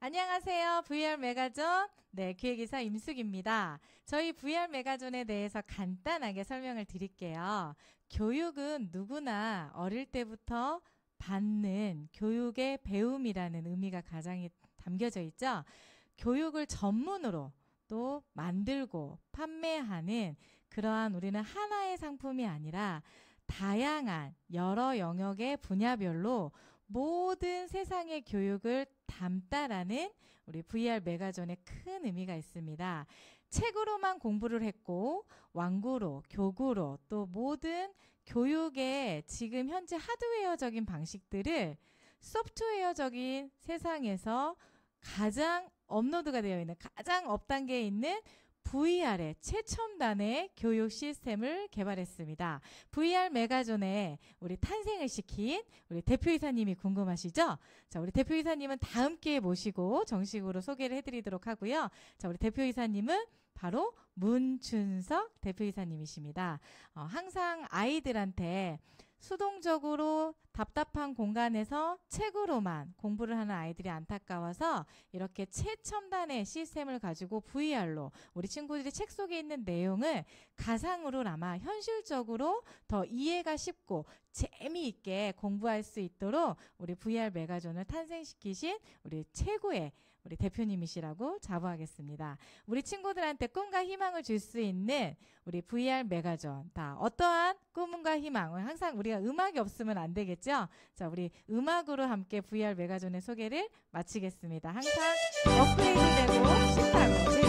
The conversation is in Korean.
안녕하세요. VR 메가존. 네, 기획이사 임숙입니다. 저희 VR 메가존에 대해서 간단하게 설명을 드릴게요. 교육은 누구나 어릴 때부터 받는 교육의 배움이라는 의미가 가장 담겨져 있죠. 교육을 전문으로 또 만들고 판매하는 그러한 우리는 하나의 상품이 아니라 다양한 여러 영역의 분야별로 모든 세상의 교육을 닮다라는 우리 VR 메가존의 큰 의미가 있습니다. 책으로만 공부를 했고 완구로 교구로 또 모든 교육의 지금 현재 하드웨어적인 방식들을 소프트웨어적인 세상에서 가장 업로드가 되어 있는 가장 업 단계에 있는 VR의 최첨단의 교육 시스템을 개발했습니다. VR 메가존에 우리 탄생을 시킨 우리 대표이사님이 궁금하시죠? 자, 우리 대표이사님은 다음 기회에 모시고 정식으로 소개를 해드리도록 하고요. 자, 우리 대표이사님은 바로 문춘석 대표이사님이십니다. 어, 항상 아이들한테 수동적으로 답답한 공간에서 책으로만 공부를 하는 아이들이 안타까워서 이렇게 최첨단의 시스템을 가지고 VR로 우리 친구들이 책 속에 있는 내용을 가상으로 아마 현실적으로 더 이해가 쉽고 재미있게 공부할 수 있도록 우리 VR 메가존을 탄생시키신 우리 최고의 우리 대표님이시라고 자부하겠습니다. 우리 친구들한테 꿈과 희망을 줄 수 있는 우리 VR 메가존 다 어떠한 꿈과 희망을 항상 우리가 음악이 없으면 안 되겠죠. 자, 우리 음악으로 함께 VR 메가존의 소개를 마치겠습니다. 항상 업그레이드되고 신나고